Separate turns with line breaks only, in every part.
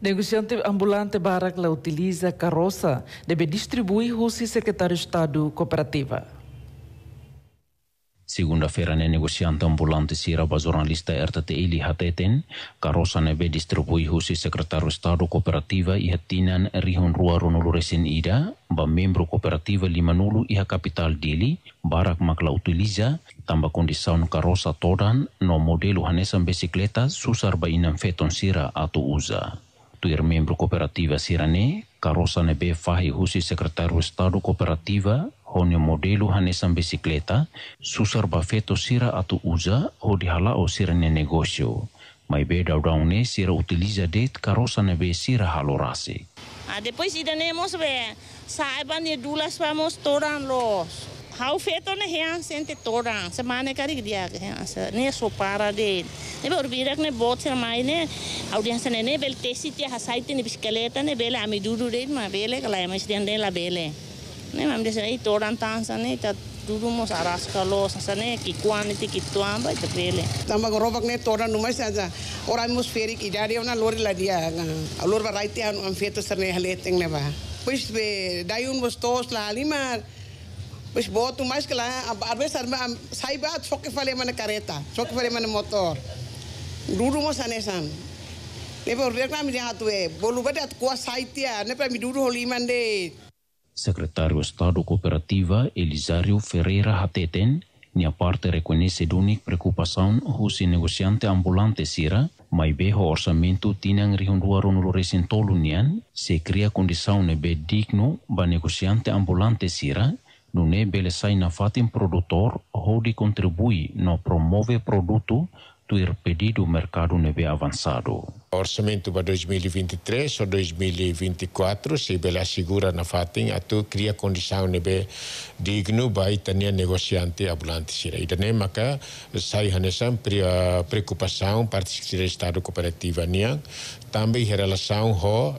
Negociante ambulante la utiliza carroça, deve distribuir Rússia e secretário de Estado cooperativa. Segunda-feira ne negociante ambulante sirava jornalista RTTI lihateten, karosa nebe distribui husi e sekretaris Estado kooperativa ihatinan tinan rihun rua runuluresin ida, ba membro kooperativa lima nulu iha kapital dili, barak makla utiliza, tamba kondisaun karosa todan, no modelu hanesan bisikleta susar ba inam feton sira atu uza. To je membro kooperativa Sirane, Karosa be fahi husi secretário Estado cooperativa, hone modelo hanesan bicicleta, susar bafeto sira atu uza o dihala o Sirane negosio Mai be ne sira utiliza det carroça be sira halorase.
Ah, depois irane mos be, saibane dulas vamos toran los. hou veto na hean sente tora se mane karik dia ke hean se ne so para de ne bor birak ne bot se mai ne audience ne ne bel tesi ti hasaite ne biskeleta ne bele ami dudu de ma bele kala ma sten de la bele ne mam de se ei toran tan sa ne ta dudu mo saras kalo sa ne ki kuan ti ki tuan ba te bele tamba gorobak ne toran numai sa ja ora atmospheric idari ona
lor la dia lor ba raite an am feto ser ne halete ne ba Pues de, dai un vostos la alimar, Pois boto mais que lá, às vezes saiba, só que falei mana careta, só que falei mana motor. Duro mo sanesan. Lepo rekna mi hatu e, bolu badat kuas saitia, ne pa mi duro holiman de.
Secretario Estado Cooperativa Elisario Ferreira Hateten ni aparte parte reconhece d'unic preocupação os negociante ambulante sira, mas ho orçamento tinham um reunduaron o recentolo nian, se cria condição be digno ba negociante ambulante sira, sai na fatim produtor, hodi contribui no promove produto ir pedido mercado neve avançado.
O orçamento para 2023 ou 2024, se bela segura na fatin, atu cria condição neve digno para tania negociante abulante sira. Idane maka sai hanesan preocupação parte sira estado cooperativa niang, também relação ao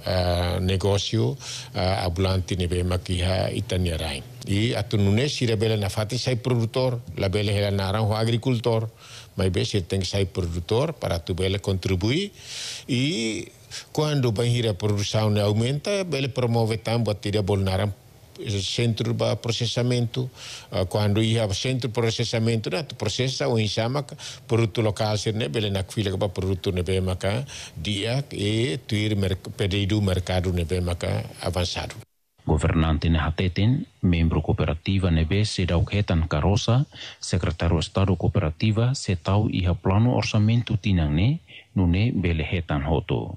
negócio abulante ambulante nebe makiha itania rain e a se ira bela na fati sai produtor, la bela naran o agricultor, mas beijo tem que sair produtor para tu bela contribuir e quando bem ira produção aumenta, bela promove também a tira bolnaram eh, centro de processamento. Ah, quando ia ao centro de processamento, né, tu processa o enzama, produto local, né, bele na fila para produto ne bem dia e tu ir pedido mercado ne bem avançado.
governante ne hateten, membro kooperativa nebe sedau ketan karosa, sekretario estado cooperativa setau iha plano orsamento tinang ne, nune hetan hoto.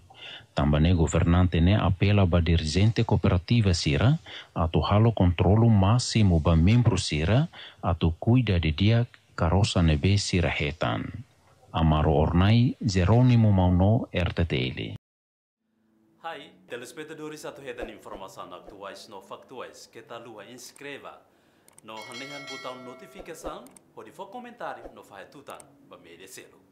Tambane governante ne apela ba dirigente sira atuhalo halo kontrolu masimu ba membro sira atau cuida de dia karosa nebe sira hetan. Amaro Ornai, Jeronimo Mauno, RTTL. aí, telespectadores atuhetan informação atuais não factuais que tá lua inscreva no hanehan botão notificação pode for comentário no faz tutan media merecê